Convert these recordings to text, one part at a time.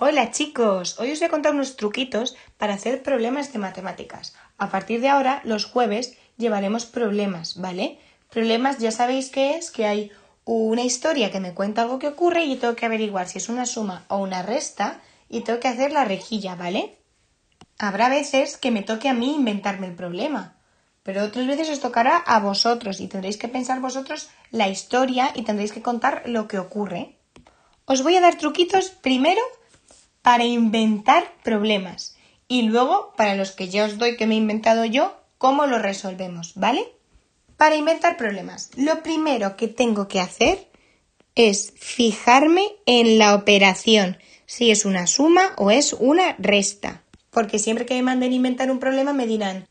Hola chicos, hoy os voy a contar unos truquitos para hacer problemas de matemáticas. A partir de ahora, los jueves, llevaremos problemas, ¿vale? Problemas ya sabéis qué es que hay una historia que me cuenta algo que ocurre y tengo que averiguar si es una suma o una resta y tengo que hacer la rejilla, ¿vale? Habrá veces que me toque a mí inventarme el problema, pero otras veces os tocará a vosotros y tendréis que pensar vosotros la historia y tendréis que contar lo que ocurre. Os voy a dar truquitos primero para inventar problemas y luego para los que ya os doy que me he inventado yo, cómo lo resolvemos, ¿vale? Para inventar problemas, lo primero que tengo que hacer es fijarme en la operación, si es una suma o es una resta. Porque siempre que me manden inventar un problema me dirán,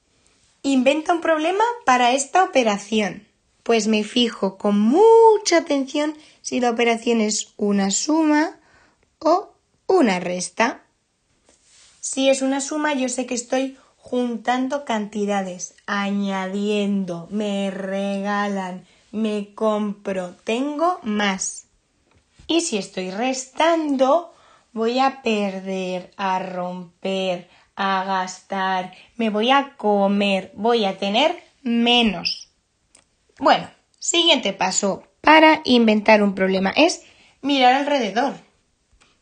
inventa un problema para esta operación. Pues me fijo con mucha atención si la operación es una suma o una resta. Si es una suma, yo sé que estoy juntando cantidades, añadiendo, me regalan, me compro, tengo más. Y si estoy restando, voy a perder, a romper, a gastar, me voy a comer, voy a tener menos. Bueno, siguiente paso para inventar un problema es mirar alrededor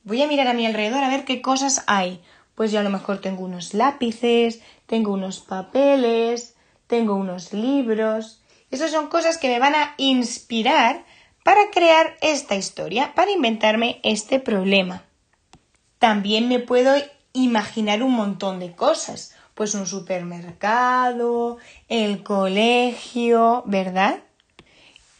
voy a mirar a mi alrededor a ver qué cosas hay. Pues yo a lo mejor tengo unos lápices, tengo unos papeles, tengo unos libros. Esas son cosas que me van a inspirar para crear esta historia, para inventarme este problema. También me puedo imaginar un montón de cosas, pues un supermercado, el colegio, ¿verdad?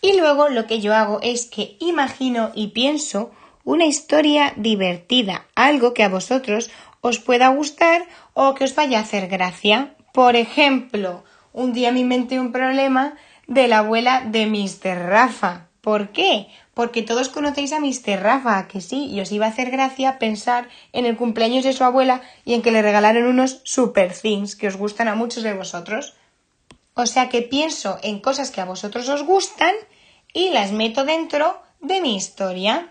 Y luego lo que yo hago es que imagino y pienso una historia divertida, algo que a vosotros os pueda gustar o que os vaya a hacer gracia. Por ejemplo, un día me inventé un problema de la abuela de Mr. Rafa. ¿Por qué? Porque todos conocéis a Mr. Rafa, que sí, y os iba a hacer gracia pensar en el cumpleaños de su abuela y en que le regalaron unos super things que os gustan a muchos de vosotros. O sea que pienso en cosas que a vosotros os gustan y las meto dentro de mi historia.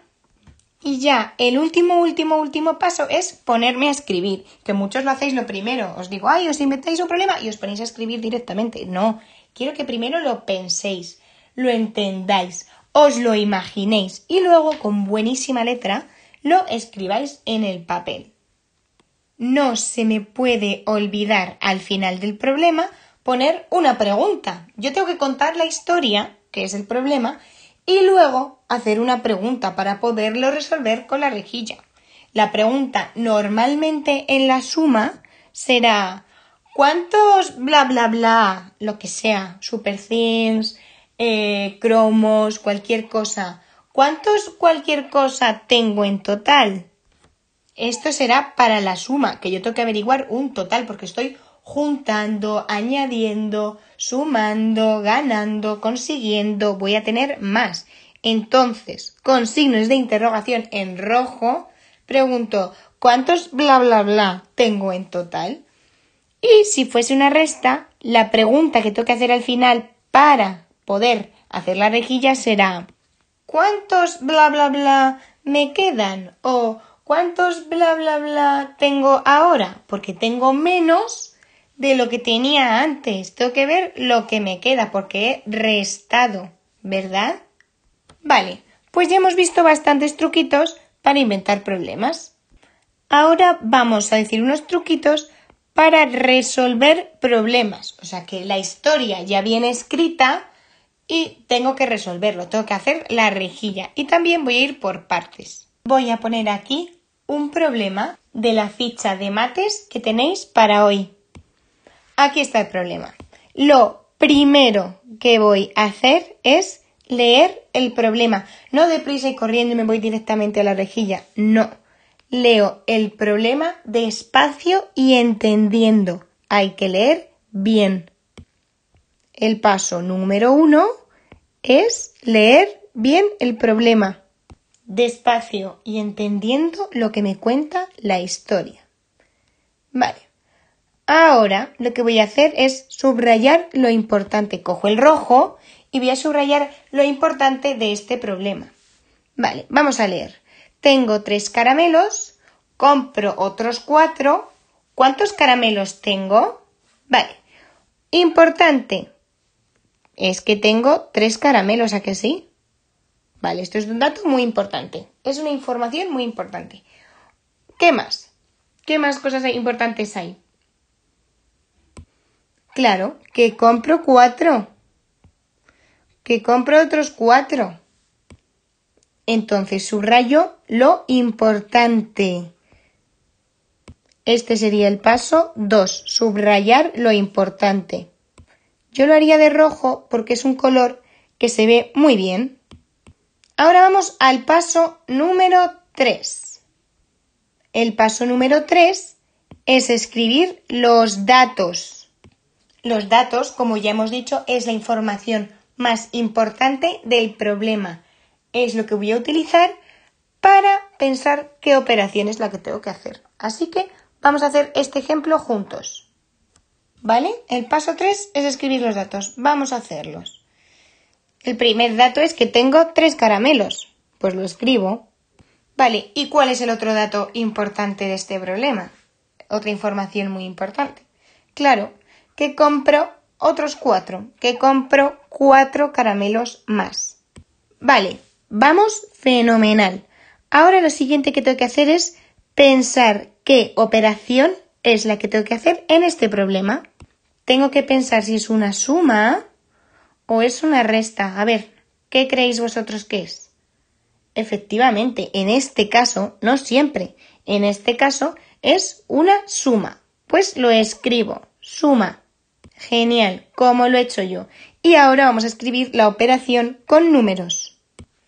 Y ya, el último, último, último paso es ponerme a escribir, que muchos lo hacéis lo primero, os digo, ay, os inventáis un problema y os ponéis a escribir directamente. No, quiero que primero lo penséis, lo entendáis, os lo imaginéis y luego con buenísima letra lo escribáis en el papel. No se me puede olvidar al final del problema poner una pregunta. Yo tengo que contar la historia, que es el problema, y luego hacer una pregunta para poderlo resolver con la rejilla. La pregunta normalmente en la suma será ¿cuántos bla bla bla, lo que sea, super eh, cromos, cualquier cosa? ¿Cuántos cualquier cosa tengo en total? Esto será para la suma, que yo tengo que averiguar un total porque estoy juntando, añadiendo, sumando, ganando, consiguiendo, voy a tener más. Entonces, con signos de interrogación en rojo, pregunto, ¿cuántos bla bla bla tengo en total? Y si fuese una resta, la pregunta que tengo que hacer al final para poder hacer la rejilla será ¿cuántos bla bla bla me quedan? o ¿cuántos bla bla bla tengo ahora? Porque tengo menos de lo que tenía antes. Tengo que ver lo que me queda porque he restado, ¿verdad? Vale, pues ya hemos visto bastantes truquitos para inventar problemas. Ahora vamos a decir unos truquitos para resolver problemas. O sea que la historia ya viene escrita y tengo que resolverlo, tengo que hacer la rejilla. Y también voy a ir por partes. Voy a poner aquí un problema de la ficha de mates que tenéis para hoy. Aquí está el problema. Lo primero que voy a hacer es leer el problema. No deprisa y corriendo y me voy directamente a la rejilla. No. Leo el problema despacio y entendiendo. Hay que leer bien. El paso número uno es leer bien el problema. Despacio y entendiendo lo que me cuenta la historia. Vale. Ahora lo que voy a hacer es subrayar lo importante. Cojo el rojo y voy a subrayar lo importante de este problema. Vale, vamos a leer. Tengo tres caramelos, compro otros cuatro. ¿Cuántos caramelos tengo? Vale, importante. Es que tengo tres caramelos, ¿a que sí? Vale, esto es un dato muy importante. Es una información muy importante. ¿Qué más? ¿Qué más cosas importantes hay? Claro, que compro cuatro. Que compro otros cuatro. Entonces subrayo lo importante. Este sería el paso 2, subrayar lo importante. Yo lo haría de rojo porque es un color que se ve muy bien. Ahora vamos al paso número 3. El paso número 3 es escribir los datos. Los datos, como ya hemos dicho, es la información más importante del problema. Es lo que voy a utilizar para pensar qué operación es la que tengo que hacer. Así que vamos a hacer este ejemplo juntos. ¿Vale? El paso 3 es escribir los datos. Vamos a hacerlos. El primer dato es que tengo tres caramelos. Pues lo escribo. Vale, ¿y cuál es el otro dato importante de este problema? Otra información muy importante. Claro, que compro otros cuatro, que compro cuatro caramelos más. Vale, vamos fenomenal. Ahora lo siguiente que tengo que hacer es pensar qué operación es la que tengo que hacer en este problema. Tengo que pensar si es una suma o es una resta. A ver, ¿qué creéis vosotros que es? Efectivamente, en este caso, no siempre, en este caso es una suma. Pues lo escribo, suma Genial, como lo he hecho yo. Y ahora vamos a escribir la operación con números.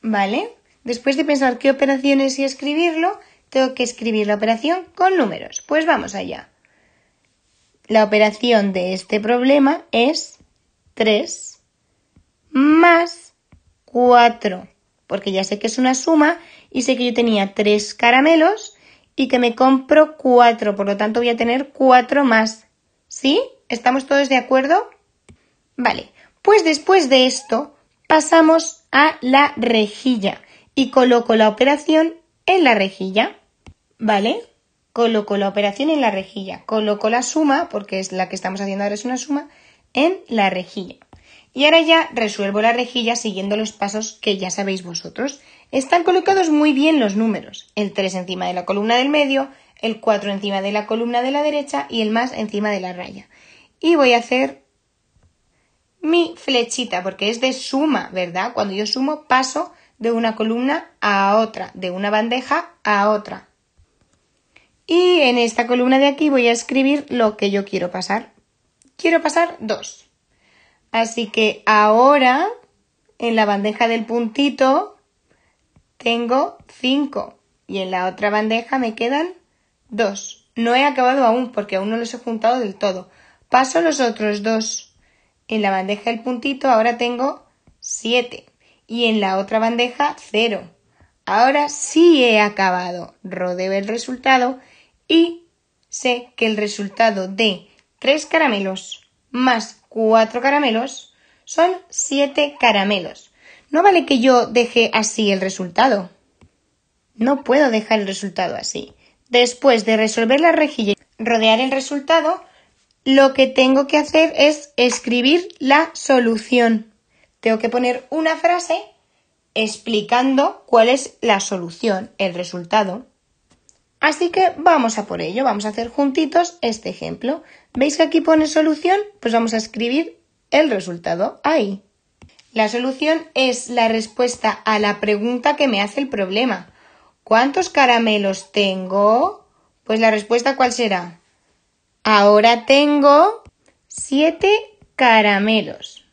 ¿Vale? Después de pensar qué es y escribirlo, tengo que escribir la operación con números. Pues vamos allá. La operación de este problema es 3 más 4, porque ya sé que es una suma y sé que yo tenía 3 caramelos y que me compro 4, por lo tanto voy a tener 4 más, ¿sí? ¿Estamos todos de acuerdo? Vale, pues después de esto pasamos a la rejilla y coloco la operación en la rejilla. ¿Vale? Coloco la operación en la rejilla. Coloco la suma, porque es la que estamos haciendo ahora, es una suma, en la rejilla. Y ahora ya resuelvo la rejilla siguiendo los pasos que ya sabéis vosotros. Están colocados muy bien los números. El 3 encima de la columna del medio, el 4 encima de la columna de la derecha y el más encima de la raya y voy a hacer mi flechita porque es de suma, ¿verdad? Cuando yo sumo paso de una columna a otra, de una bandeja a otra. Y en esta columna de aquí voy a escribir lo que yo quiero pasar. Quiero pasar dos. Así que ahora en la bandeja del puntito tengo cinco. y en la otra bandeja me quedan dos. No he acabado aún porque aún no los he juntado del todo. Paso los otros dos. En la bandeja del puntito ahora tengo 7 y en la otra bandeja 0. Ahora sí he acabado. Rodeo el resultado y sé que el resultado de 3 caramelos más 4 caramelos son 7 caramelos. No vale que yo deje así el resultado. No puedo dejar el resultado así. Después de resolver la rejilla rodear el resultado, lo que tengo que hacer es escribir la solución. Tengo que poner una frase explicando cuál es la solución, el resultado. Así que vamos a por ello, vamos a hacer juntitos este ejemplo. ¿Veis que aquí pone solución? Pues vamos a escribir el resultado ahí. La solución es la respuesta a la pregunta que me hace el problema. ¿Cuántos caramelos tengo? Pues la respuesta cuál será? Ahora tengo siete caramelos.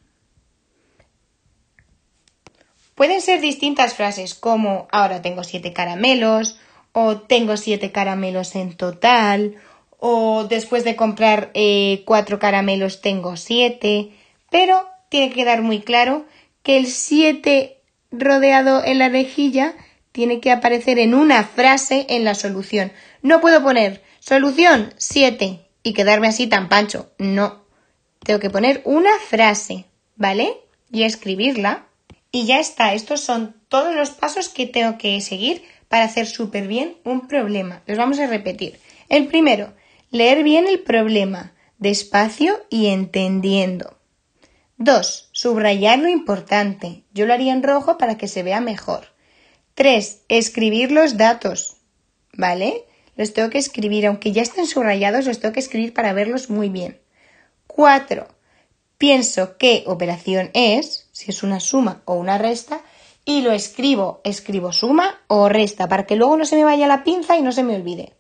Pueden ser distintas frases como ahora tengo siete caramelos o tengo siete caramelos en total o después de comprar eh, cuatro caramelos tengo siete, pero tiene que quedar muy claro que el siete rodeado en la rejilla tiene que aparecer en una frase en la solución. No puedo poner solución siete y quedarme así tan pancho. No. Tengo que poner una frase, ¿vale? Y escribirla. Y ya está. Estos son todos los pasos que tengo que seguir para hacer súper bien un problema. Los vamos a repetir. El primero, leer bien el problema, despacio y entendiendo. Dos, Subrayar lo importante. Yo lo haría en rojo para que se vea mejor. Tres, Escribir los datos. ¿Vale? Los tengo que escribir, aunque ya estén subrayados, los tengo que escribir para verlos muy bien. 4. Pienso qué operación es, si es una suma o una resta, y lo escribo, escribo suma o resta, para que luego no se me vaya la pinza y no se me olvide.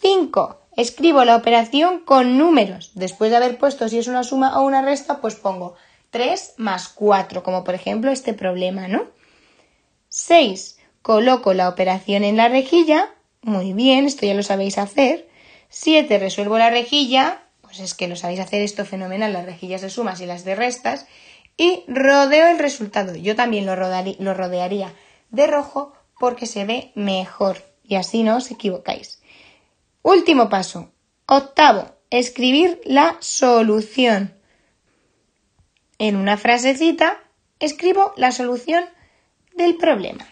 5. Escribo la operación con números. Después de haber puesto si es una suma o una resta, pues pongo 3 más 4, como por ejemplo este problema, ¿no? 6. Coloco la operación en la rejilla muy bien, esto ya lo sabéis hacer. 7. Resuelvo la rejilla. Pues es que lo sabéis hacer esto fenomenal, las rejillas de sumas y las de restas. Y rodeo el resultado. Yo también lo, lo rodearía de rojo porque se ve mejor. Y así no os equivocáis. Último paso. Octavo. Escribir la solución. En una frasecita escribo la solución del problema.